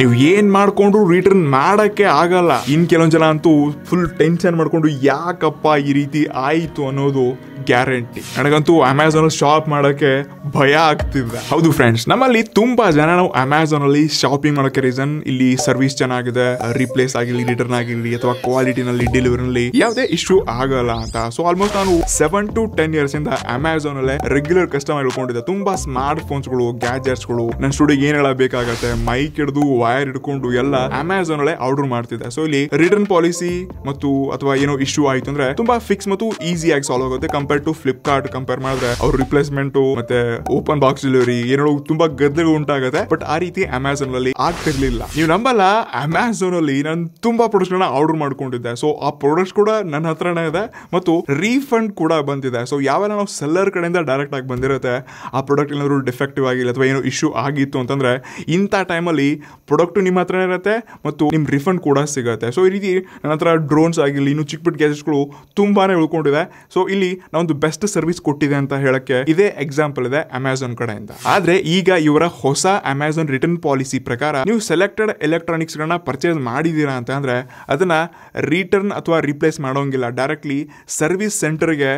ನೀವು ಏನ್ ಮಾಡ್ಕೊಂಡ್ರು ರಿಟರ್ನ್ ಮಾಡಕ್ಕೆ ಆಗಲ್ಲ ಇನ್ ಕೆಲವೊಂದ್ ಜನ ಅಂತೂ ಫುಲ್ ಟೆನ್ಷನ್ ಮಾಡ್ಕೊಂಡು ಯಾಕಪ್ಪ ಈ ರೀತಿ ಆಯ್ತು ಅನ್ನೋದು ಗ್ಯಾರಂಟಿ ನನಗಂತೂ ಅಲ್ಲಿ ಶಾಪ್ ಮಾಡಕ್ಕೆ ಭಯ ಆಗ್ತಿದೆ ಹೌದು ಫ್ರೆಂಡ್ಸ್ ನಮ್ಮಲ್ಲಿ ತುಂಬಾ ಜನ ನಾವು ಅಲ್ಲಿ ಶಾಪಿಂಗ್ ಮಾಡೋಕೆ ರೀಸನ್ ಇಲ್ಲಿ ಸರ್ವಿಸ್ ಚೆನ್ನಾಗಿದೆ ರಿಪ್ಲೇಸ್ ಆಗಿರ್ಲಿ ರಿಟರ್ನ್ ಆಗಿರ್ಲಿ ಅಥವಾ ಕ್ವಾಲಿಟಿನಲ್ಲಿ ಡೆಲಿವರಿನಲ್ಲಿ ಯಾವುದೇ ಇಶ್ಯೂ ಆಗಲ್ಲ ಅಂತ ಸೊ ಆಲ್ಮೋಸ್ಟ್ ನಾನು ಸೆವೆನ್ ಟು ಟೆನ್ ಇಯರ್ಸ್ ಇಂದ ಅಲ್ಲೇ ರೆಗ್ಯುಲರ್ ಕಸ್ಟಮರ್ ಹಿಡ್ಕೊಂಡಿದ್ದೆ ತುಂಬಾ ಸ್ಮಾರ್ಟ್ ಫೋನ್ಸ್ಗಳು ಗಳು ನನ್ನ ಸ್ಟುಡಿಯೋ ಏನ್ ಹೇಳಬೇಕಾಗತ್ತೆ ಮೈಕ್ ಹಿಡಿದು ವೈರ್ ಹಿಡ್ಕೊಂಡು ಎಲ್ಲ ಅಮೆಝಾನ್ ಒಳಗೆ ಆರ್ಡರ್ ಮಾಡ್ತಿದ್ದೆ ಸೊ ಇಲ್ಲಿ ರಿಟರ್ನ್ ಪಾಲಿಸಿ ಮತ್ತು ಅಥವಾ ಏನೋ ಇಶ್ಯೂ ಆಯ್ತು ಅಂದ್ರೆ ತುಂಬಾ ಫಿಕ್ಸ್ ಮತ್ತು ಈಸಿಯಾಗಿ ಸಾಲ್ವ್ ಆಗುತ್ತೆ ಕಂಪೇರ್ ಟು ಫ್ಲಿಪ್ಕಾರ್ಟ್ ಕಂಪೇರ್ ಮಾಡಿದ್ರೆ ಅವ್ರ ರಿಪ್ಲೇಸ್ಮೆಂಟ್ ಮತ್ತೆ ಓಪನ್ ಬಾಕ್ಸ್ ಡೆಲಿವರಿ ಏನೋ ತುಂಬಾ ಗದ್ದೆ ಉಂಟಾಗುತ್ತೆ ಬಟ್ ಆ ರೀತಿ ಅಮೆಝಾನ್ ಅಲ್ಲಿ ಆಗ್ತಿರ್ಲಿಲ್ಲ ನೀವು ನಂಬಲ್ಲ ಅಮೆಝಾನ್ ಅಲ್ಲಿ ನಾನು ತುಂಬಾ ಪ್ರೊಡಕ್ಟ್ ಗಳನ್ನ ಆರ್ಡರ್ ಮಾಡ್ಕೊಂಡಿದ್ದೆ ಸೊ ಆ ಪ್ರಾಡಕ್ಟ್ ಕೂಡ ನನ್ನ ಹತ್ರನೇ ಇದೆ ಮತ್ತು ರೀಫಂಡ್ ಕೂಡ ಬಂದಿದೆ ಸೊ ಯಾವೆಲ್ಲ ನಾವು ಸೆಲ್ಲರ್ ಕಡೆಯಿಂದ ಡೈರೆಕ್ಟ್ ಆಗಿ ಬಂದಿರುತ್ತೆ ಆ ಪ್ರಾಡಕ್ಟ್ ಏನಾದ್ರು ಡಿಫೆಕ್ಟಿವ್ ಆಗಿಲ್ಲ ಅಥವಾ ಏನೋ ಇಶ್ಯೂ ಆಗಿತ್ತು ಅಂತಂದ್ರೆ ಇಂಥ ಟೈಮಲ್ಲಿ ಪ್ರಾಡಕ್ಟು ನಿಮ್ಮ ಹತ್ರನೇ ಇರುತ್ತೆ ಮತ್ತು ನಿಮ್ಮ ರಿಫಂಡ್ ಕೂಡ ಸಿಗುತ್ತೆ ಸೊ ಈ ರೀತಿ ನನ್ನ ಹತ್ರ ಡ್ರೋನ್ಸ್ ಆಗಿರಲಿ ಇನ್ನು ಚಿಕ್ಕ ಪುಟ್ಟ ಗ್ಯಾಜೆಟ್ಸ್ಗಳು ತುಂಬಾನೇ ಉಳ್ಕೊಂಡಿದೆ ಸೊ ಇಲ್ಲಿ ನಾವೊಂದು ಬೆಸ್ಟ್ ಸರ್ವಿಸ್ ಕೊಟ್ಟಿದೆ ಅಂತ ಹೇಳಕ್ಕೆ ಇದೇ ಎಕ್ಸಾಂಪಲ್ ಇದೆ ಅಮೆಝಾನ್ ಕಡೆಯಿಂದ ಆದ್ರೆ ಈಗ ಇವರ ಹೊಸ ಅಮೆಝಾನ್ ರಿಟರ್ನ್ ಪಾಲಿಸಿ ಪ್ರಕಾರ ನೀವು ಸೆಲೆಕ್ಟೆಡ್ ಎಲೆಕ್ಟ್ರಾನಿಕ್ಸ್ ಗಳನ್ನ ಪರ್ಚೇಸ್ ಮಾಡಿದೀರಾ ಅಂತ ಅಂದ್ರೆ ಅದನ್ನ ರಿಟರ್ನ್ ಅಥವಾ ರಿಪ್ಲೇಸ್ ಮಾಡೋಂಗಿಲ್ಲ ಡೈರೆಕ್ಟ್ಲಿ ಸರ್ವಿಸ್ ಸೆಂಟರ್ಗೆ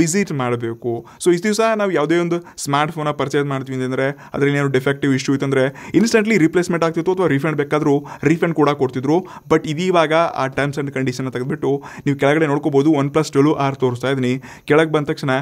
ವಿಸಿಟ್ ಮಾಡಬೇಕು ಸೊ ಇಷ್ಟು ದಿವಸ ನಾವು ಯಾವುದೇ ಒಂದು ಸ್ಮಾರ್ಟ್ ಫೋನ್ ಪರ್ಚೇಸ್ ಮಾಡ್ತೀವಿ ಅಂದ್ರೆ ಅದ್ರಲ್ಲಿ ಏನಾದ್ರು ಡಿಫೆಕ್ಟಿವ್ ಇಶ್ಯೂ ಅಂದ್ರೆ ಇನ್ಸ್ಟೆಂಟ್ಲಿ ರಿಪ್ಲೇಸ್ಮೆಂಟ್ ಆಗ್ತಿತ್ತು ಅಥವಾ ರೀಫಂಡ್ ಬೇಕಾದರೂ ರೀಫಂಡ್ ಕೂಡ ಕೊಡ್ತಿದ್ರು ಬಟ್ ಇದೀವಾಗ ಆ ಟರ್ಮ್ಸ್ ಆ್ಯಂಡ್ ಕಂಡೀಷನ್ ತೆಗೆದುಬಿಟ್ಟು ನೀವು ಕೆಳಗಡೆ ನೋಡ್ಕೋಬೋದು ಒನ್ ಪ್ಲಸ್ ಟ್ವೆಲ್ ಆರ್ ತೋರಿಸ್ತಾ ಇದ್ದೀನಿ ಕೆಳಗೆ ಬಂದ ತಕ್ಷಣ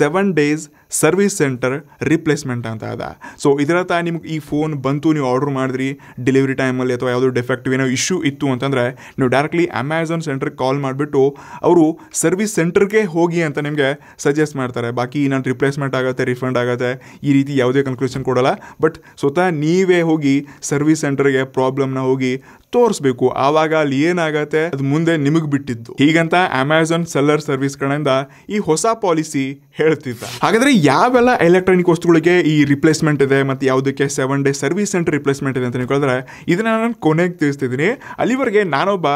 seven days service centre replacement ಅಂತ ಅದ ಸೊ ಇದರತ್ತ ನಿಮ್ಗೆ ಈ ಫೋನ್ ಬಂತು ನೀವು ಆರ್ಡರ್ ಮಾಡಿದ್ರಿ ಡೆಲಿವರಿ ಟೈಮಲ್ಲಿ ಅಥವಾ ಯಾವುದೋ ಡೆಫೆಕ್ಟಿವ್ ಏನೋ ಇಶ್ಯೂ ಇತ್ತು ಅಂತಂದರೆ ನೀವು ಡೈರೆಕ್ಟ್ಲಿ ಅಮೆಝಾನ್ ಸೆಂಟರ್ಗೆ ಕಾಲ್ ಮಾಡಿಬಿಟ್ಟು ಅವರು ಸರ್ವಿಸ್ ಸೆಂಟರ್ಗೆ ಹೋಗಿ ಅಂತ ನಿಮಗೆ ಸಜೆಸ್ಟ್ ಮಾಡ್ತಾರೆ ಬಾಕಿ ನಾನು ರಿಪ್ಲೇಸ್ಮೆಂಟ್ ಆಗುತ್ತೆ ರಿಫಂಡ್ ಆಗುತ್ತೆ ಈ ರೀತಿ ಯಾವುದೇ ಕನ್ಕ್ಲೂಷನ್ ಕೊಡಲ್ಲ ಬಟ್ ಸ್ವತಃ ನೀವೇ ಹೋಗಿ ಸರ್ವಿಸ್ ಸೆಂಟರ್ सेंटर या प्रॉब्लम ना होगी ತೋರಿಸ್ಬೇಕು ಆವಾಗ ಅಲ್ಲಿ ಏನಾಗತ್ತೆ ಅದು ಮುಂದೆ ನಿಮಗೆ ಬಿಟ್ಟಿದ್ದು ಹೀಗಂತ ಅಮೆಝಾನ್ ಸೆಲ್ಲರ್ ಸರ್ವಿಸ್ ಕಡೆಯಿಂದ ಈ ಹೊಸ ಪಾಲಿಸಿ ಹೇಳ್ತಿದ್ದ ಹಾಗಾದ್ರೆ ಯಾವೆಲ್ಲ ಎಲೆಕ್ಟ್ರಾನಿಕ್ ವಸ್ತುಗಳಿಗೆ ಈ ರಿಪ್ಲೇಸ್ಮೆಂಟ್ ಇದೆ ಮತ್ತೆ ಯಾವುದಕ್ಕೆ seven day service centre replacement ಇದೆ ಅಂತ ಕೇಳಿದ್ರೆ ಇದನ್ನ ನಾನು ಕೊನೆಗೆ ತಿಳಿಸ್ತಿದ್ದೀನಿ ಅಲ್ಲಿವರೆಗೆ ನಾನೊಬ್ಬ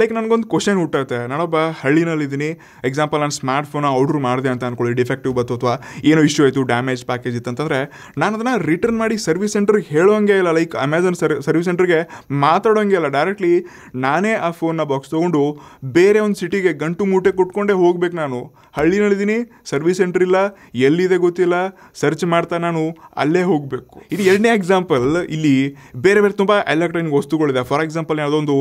ಲೈಕ್ ನನಗೊಂದು ಕ್ವಶನ್ ಹುಟ್ಟುತ್ತೆ ನಾನೊಬ್ಬ ಹಳ್ಳಿನಲ್ಲಿದ್ದೀನಿ ಎಕ್ಸಾಂಪಲ್ ನಾನು ಸ್ಮಾರ್ಟ್ ಫೋನ್ ಆರ್ಡರ್ ಮಾಡಿದೆ ಅಂತ ಅನ್ಕೊಳ್ಳಿ ಡಿಫೆಕ್ಟಿವ್ ಬಂತು ಅಥವಾ ಏನೋ ಇಶ್ಯೂ ಆಯಿತು ಡ್ಯಾಮೇಜ್ ಪ್ಯಾಕೇಜ್ ಇತ್ತು ಅಂತಂದ್ರೆ ನಾನು ಅದನ್ನ ರಿಟರ್ನ್ ಮಾಡಿ ಸರ್ವಿಸ್ ಸೆಂಟರ್ಗೆ ಹೇಳೋಂಗೆ ಇಲ್ಲ ಲೈಕ್ ಅಮೆಝಾನ್ ಸರ್ವಿಸ್ ಸೆಂಟರ್ಗೆ ಮಾತಾಡೋ ಕೂತ್ಕೊಳ್ಳೋಂಗೆ ಅಲ್ಲ ಡೈರೆಕ್ಟ್ಲಿ ನಾನೇ ಆ ಫೋನ್ನ ಬಾಕ್ಸ್ ತೊಗೊಂಡು ಬೇರೆ ಒಂದು ಸಿಟಿಗೆ ಗಂಟು ಮೂಟೆ ಕುಟ್ಕೊಂಡೇ ಹೋಗ್ಬೇಕು ನಾನು ಹಳ್ಳಿನಲ್ಲಿದ್ದೀನಿ ಸರ್ವಿಸ್ ಸೆಂಟ್ರ್ ಇಲ್ಲ ಎಲ್ಲಿದೆ ಗೊತ್ತಿಲ್ಲ ಸರ್ಚ್ ಮಾಡ್ತಾ ನಾನು ಅಲ್ಲೇ ಹೋಗಬೇಕು ಇದು ಎರಡನೇ ಎಕ್ಸಾಂಪಲ್ ಇಲ್ಲಿ ಬೇರೆ ಬೇರೆ ತುಂಬ ಎಲೆಕ್ಟ್ರಾನಿಕ್ ವಸ್ತುಗಳಿದೆ ಫಾರ್ ಎಕ್ಸಾಂಪಲ್ ಯಾವುದೊಂದು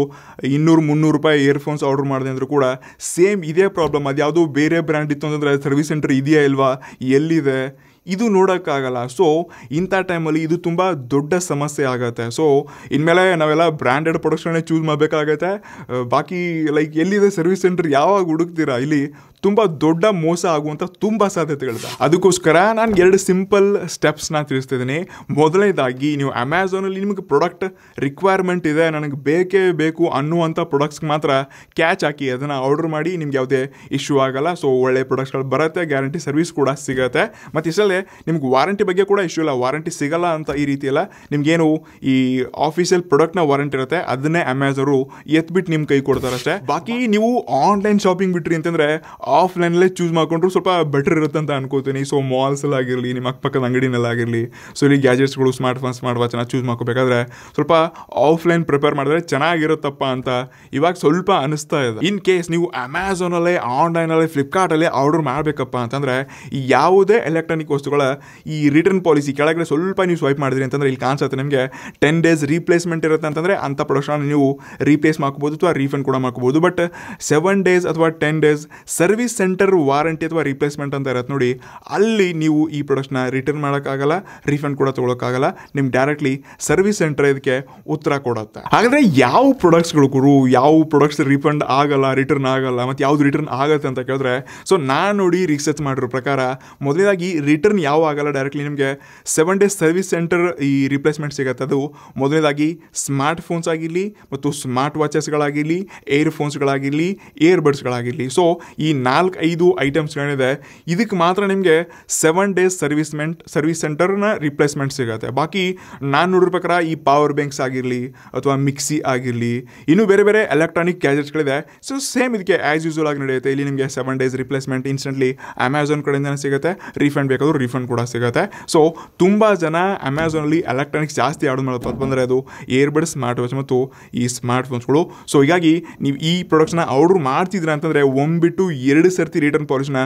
ಇನ್ನೂರು ಮುನ್ನೂರು ರೂಪಾಯಿ ಇಯರ್ಫೋನ್ಸ್ ಆರ್ಡರ್ ಮಾಡಿದೆ ಅಂದರೂ ಕೂಡ ಸೇಮ್ ಇದೇ ಪ್ರಾಬ್ಲಮ್ ಅದು ಯಾವುದೋ ಬೇರೆ ಬ್ರ್ಯಾಂಡ್ ಇತ್ತು ಅಂತಂದರೆ ಸರ್ವಿಸ್ ಸೆಂಟ್ರ್ ಇದೆಯಾ ಇಲ್ವಾ ಎಲ್ಲಿದೆ ಇದು ನೋಡೋಕ್ಕಾಗಲ್ಲ ಸೊ ಇಂಥ ಟೈಮಲ್ಲಿ ಇದು ತುಂಬ ದೊಡ್ಡ ಸಮಸ್ಯೆ ಆಗುತ್ತೆ ಸೊ ಇನ್ಮೇಲೆ ನಾವೆಲ್ಲ ಬ್ರ್ಯಾಂಡೆಡ್ ಪ್ರೊಡಕ್ಷನ್ನೇ ಚೂಸ್ ಮಾಡಬೇಕಾಗತ್ತೆ ಬಾಕಿ ಲೈಕ್ ಎಲ್ಲಿದೆ ಸರ್ವಿಸ್ ಸೆಂಟರ್ ಯಾವಾಗ ಹುಡುಕ್ತೀರಾ ಇಲ್ಲಿ ತುಂಬ ದೊಡ್ಡ ಮೋಸ ಆಗುವಂಥ ತುಂಬ ಸಾಧ್ಯತೆಗಳಿದೆ ಅದಕ್ಕೋಸ್ಕರ ನಾನು ಎರಡು ಸಿಂಪಲ್ ಸ್ಟೆಪ್ಸ್ನ ತಿಳಿಸ್ತಿದ್ದೀನಿ ಮೊದಲನೇದಾಗಿ ನೀವು ಅಮೆಝಾನಲ್ಲಿ ನಿಮಗೆ ಪ್ರಾಡಕ್ಟ್ ರಿಕ್ವೈರ್ಮೆಂಟ್ ಇದೆ ನನಗೆ ಬೇಕೇ ಬೇಕು ಅನ್ನುವಂಥ ಪ್ರಾಡಕ್ಟ್ಸ್ಗೆ ಮಾತ್ರ ಕ್ಯಾಚ್ ಹಾಕಿ ಅದನ್ನು ಆರ್ಡರ್ ಮಾಡಿ ನಿಮ್ಗೆ ಯಾವುದೇ ಇಶ್ಯೂ ಆಗಲ್ಲ ಸೊ ಒಳ್ಳೆ ಪ್ರೊಡಕ್ಟ್ಸ್ಗಳು ಬರುತ್ತೆ ಗ್ಯಾರಂಟಿ ಸರ್ವಿಸ್ ಕೂಡ ಸಿಗುತ್ತೆ ಮತ್ತು ಇಷ್ಟಲ್ಲೇ ನಿಮ್ಗೆ ವಾರಂಟಿ ಬಗ್ಗೆ ಕೂಡ ಇಶ್ಯೂ ಇಲ್ಲ ವಾರಂಟಿ ಸಿಗಲ್ಲ ಅಂತ ಈ ರೀತಿ ಎಲ್ಲ ನಿಮ್ಗೇನು ಈ ಆಫೀಸಿಯಲ್ ಪ್ರಾಡಕ್ಟ್ನ ವಾರಂಟಿ ಇರುತ್ತೆ ಅದನ್ನೇ ಅಮೆಝಾನು ಎತ್ಬಿಟ್ಟು ನಿಮ್ಮ ಕೈ ಕೊಡ್ತಾರಷ್ಟೇ ಬಾಕಿ ನೀವು ಆನ್ಲೈನ್ ಶಾಪಿಂಗ್ ಬಿಟ್ರಿ ಅಂತಂದರೆ ಆಫ್ಲೈನಲ್ಲೇ ಚೂಸ್ ಮಾಡ್ಕೊಂಡ್ರು ಸ್ವಲ್ಪ ಬೆಟರ್ ಇರುತ್ತೆ ಅಂತ ಅನ್ಕೋತೀನಿ ಸೊ ಆಗಿರಲಿ ನಿಮ್ಮ ಅಕ್ಕಪಕ್ಕದ ಅಂಗಡಿನಲ್ಲಾಗಿರಲಿ ಸೊ ಇಲ್ಲಿ ಗ್ಯಾಜೆಟ್ಸ್ಗಳು ಸ್ಮಾರ್ಟ್ ಫೋನ್ ಸ್ಮಾರ್ಟ್ ಚೆನ್ನಾಗಿ ಚೂಸ್ ಮಾಡ್ಕೋಬೇಕಾದ್ರೆ ಸ್ವಲ್ಪ ಆಫ್ಲೈನ್ ಪ್ರಿಪೇರ್ ಮಾಡಿದ್ರೆ ಚೆನ್ನಾಗಿರುತ್ತಪ್ಪ ಅಂತ ಇವಾಗ ಸ್ವಲ್ಪ ಅನಿಸ್ತಾ ಇದೆ ಇನ್ ಕೇಸ್ ನೀವು ಅಮೆಝಾನಲ್ಲೇ ಆನ್ಲೈನಲ್ಲಿ ಫ್ಲಿಪ್ಕಾರ್ಟಲ್ಲೇ ಆರ್ಡರ್ ಮಾಡಬೇಕಪ್ಪ ಅಂತಂದರೆ ಯಾವುದೇ ಎಲೆಕ್ಟ್ರಾನಿಕ್ ವಸ್ತುಗಳ ಈ ರಿಟರ್ನ್ ಪಾಲಿಸಿ ಕೆಳಗಡೆ ಸ್ವಲ್ಪ ನೀವು ಸ್ವೈಪ್ ಮಾಡಿದ್ರಿ ಅಂತಂದರೆ ಇಲ್ಲಿ ಕಾಣಿಸುತ್ತೆ ನಿಮಗೆ ಟೆನ್ ಡೇಸ್ ರೀಪ್ಲೇಸ್ಮೆಂಟ್ ಇರುತ್ತೆ ಅಂತಂದರೆ ಅಂಥ ಪ್ರೊಡಕ್ಷನ್ ನೀವು ರೀಪ್ಲೇಸ್ ಮಾಡ್ಕೋಬೋದು ಅಥವಾ ರೀಫಂಡ್ ಕೂಡ ಮಾಡ್ಕೋಬೋದು ಬಟ್ ಸೆವೆನ್ ಡೇಸ್ ಅಥವಾ ten days service centre warranty ಅಥವಾ ರಿಪ್ಲೇಸ್ಮೆಂಟ್ ಅಂತ ಇರತ್ತೆ ನೋಡಿ ಅಲ್ಲಿ ನೀವು ಈ ಪ್ರಾಡಕ್ಟ್ನ ರಿಟರ್ನ್ ಮಾಡೋಕ್ಕಾಗಲ್ಲ ರಿಫಂಡ್ ಕೂಡ ತೊಗೊಳಕ್ಕಾಗಲ್ಲ ನಿಮ್ಗೆ ಡೈರೆಕ್ಟ್ಲಿ ಸರ್ವಿಸ್ ಸೆಂಟರ್ ಇದಕ್ಕೆ ಉತ್ತರ ಕೊಡುತ್ತೆ ಹಾಗಾದರೆ ಯಾವ ಪ್ರಾಡಕ್ಟ್ಸ್ಗಳು ಗುರು ಯಾವ ಪ್ರಾಡಕ್ಟ್ಸ್ ರಿಫಂಡ್ ಆಗಲ್ಲ ರಿಟರ್ನ್ ಆಗಲ್ಲ ಮತ್ತು ಯಾವುದು ರಿಟರ್ನ್ ಆಗುತ್ತೆ ಅಂತ ಕೇಳಿದ್ರೆ ಸೊ ನಾನು ನೋಡಿ ರಿಸರ್ಚ್ ಮಾಡಿರೋ ಪ್ರಕಾರ ಮೊದಲನೇದಾಗಿ ರಿಟರ್ನ್ ಯಾವ ಆಗಲ್ಲ ಡೈರೆಕ್ಟ್ಲಿ ನಿಮಗೆ ಸೆವೆನ್ ಡೇಸ್ ಸರ್ವಿಸ್ ಸೆಂಟರ್ ಈ ರಿಪ್ಲೇಸ್ಮೆಂಟ್ ಸಿಗುತ್ತೆ ಅದು ಮೊದಲನೇದಾಗಿ ಸ್ಮಾರ್ಟ್ ಫೋನ್ಸ್ ಆಗಿರಲಿ ಮತ್ತು ಸ್ಮಾರ್ಟ್ ವಾಚಸ್ಗಳಾಗಿರಲಿ ಏರ್ ಫೋನ್ಸ್ಗಳಾಗಿರಲಿ ಇಯರ್ಬಡ್ಸ್ಗಳಾಗಿರಲಿ ಸೊ ಈ ನಾಲ್ಕು ಐದು ಐಟಮ್ಸ್ಗಳಿದೆ ಇದಕ್ಕೆ ಮಾತ್ರ ನಿಮಗೆ ಸೆವೆನ್ ಡೇಸ್ ಸರ್ವಿಸ್ಮೆಂಟ್ ಸರ್ವಿಸ್ ಸೆಂಟರ್ನ ರಿಪ್ಲೇಸ್ಮೆಂಟ್ ಸಿಗುತ್ತೆ ಬಾಕಿ ನಾನು ನೋಡಿದ ಪ್ರಕಾರ ಈ ಪವರ್ ಬ್ಯಾಂಕ್ಸ್ ಆಗಿರಲಿ ಅಥವಾ ಮಿಕ್ಸಿ ಆಗಿರಲಿ ಇನ್ನೂ ಬೇರೆ ಬೇರೆ ಎಲೆಕ್ಟ್ರಾನಿಕ್ ಗ್ಯಾಜೆಟ್ಸ್ಗಳಿದೆ ಸೊ ಸೇಮ್ ಇದಕ್ಕೆ ಆ್ಯಸ್ ಯೂಸ್ವಲ್ ಆಗಿ ನಡೆಯುತ್ತೆ ಇಲ್ಲಿ ನಿಮಗೆ seven days replacement instantly Amazon ಕಡೆಯಿಂದ ಸಿಗುತ್ತೆ ರಿಫಂಡ್ ಬೇಕಾದರೂ ರಿಫಂಡ್ ಕೂಡ ಸಿಗುತ್ತೆ ಸೊ ತುಂಬ ಜನ ಅಮೆಝಾನಲ್ಲಿ ಎಲೆಕ್ಟ್ರಾನಿಕ್ಸ್ ಜಾಸ್ತಿ ಆರ್ಡರ್ ಮಾಡ್ತಾರೆ ಬಂದರೆ ಅದು ಏರ್ಬಡ್ ಸ್ಮಾರ್ಟ್ ವಾಚ್ ಮತ್ತು ಈ ಸ್ಮಾರ್ಟ್ ಫೋನ್ಸ್ಗಳು ಸೊ ಹೀಗಾಗಿ ನೀವು ಈ ಪ್ರಾಡಕ್ಟ್ಸ್ನ ಆರ್ಡ್ರ್ ಮಾಡ್ತಿದ್ರೆ ಅಂತಂದರೆ ಒಂಬಿಟ್ಟು ಎರಡು ಎರಡು ಸರ್ತಿ ರಿಟರ್ನ್ ಪಾಲಿಸಿನ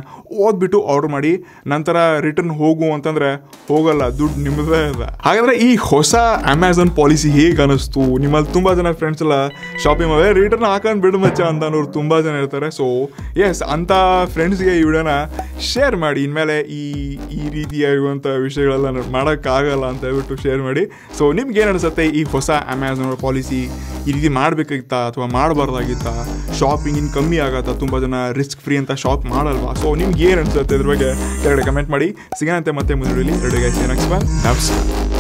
ಓದ್ಬಿಟ್ಟು ಆರ್ಡರ್ ಮಾಡಿ ನಂತರ ರಿಟರ್ನ್ ಹೋಗು ಅಂತಂದ್ರೆ ಹೋಗಲ್ಲ ದುಡ್ಡು ನಿಮ್ಮದೇ ಅದ ಹಾಗಾದ್ರೆ ಈ ಹೊಸ ಅಮೆಝಾನ್ ಪಾಲಿಸಿ ಹೇಗೆ ಅನಿಸ್ತು ನಿಮ್ಮಲ್ಲಿ ತುಂಬ ಜನ ಫ್ರೆಂಡ್ಸ್ ಎಲ್ಲ ಶಾಪಿಂಗ್ ಮಾಡಿ ರಿಟರ್ನ್ ಹಾಕೊಂಡು ಬಿಡು ಮಚ್ಚ ಅಂತ ಅನ್ನೋರು ತುಂಬ ಜನ ಇರ್ತಾರೆ ಸೊ ಎಸ್ ಅಂತ ಫ್ರೆಂಡ್ಸ್ಗೆ ಈ ಶೇರ್ ಮಾಡಿ ಇನ್ಮೇಲೆ ಈ ಈ ರೀತಿಯಾಗಿರುವಂಥ ವಿಷಯಗಳೆಲ್ಲ ಮಾಡೋಕ್ಕಾಗಲ್ಲ ಅಂತ ಹೇಳ್ಬಿಟ್ಟು ಶೇರ್ ಮಾಡಿ ಸೊ ನಿಮ್ಗೆ ಏನು ಅನಿಸುತ್ತೆ ಈ ಹೊಸ ಅಮೆಝಾನ್ ಪಾಲಿಸಿ ಈ ರೀತಿ ಮಾಡಬೇಕಾಗಿತ್ತಾ ಅಥವಾ ಮಾಡಬಾರ್ದಾಗಿತ್ತಾ ಶಾಪಿಂಗ್ ಇನ್ನು ಕಮ್ಮಿ ಆಗತ್ತಾ ತುಂಬ ಜನ ರಿಸ್ಕ್ ಫ್ರೀ ಅಂತ ಶಾಪ್ ಮಾಡಲ್ವಾ ಸೊ ನಿಮ್ಗೆ ಏನು ಅನಿಸುತ್ತೆ ಇದ್ರ ಬಗ್ಗೆ ಕೆಳಗಡೆ ಕಮೆಂಟ್ ಮಾಡಿ ಸಿಗೋಣಂತೆ ಮತ್ತೆ ಮುಂದೆ ನೆಕ್ಸ್ಟ್ ನಮಸ್ಕಾರ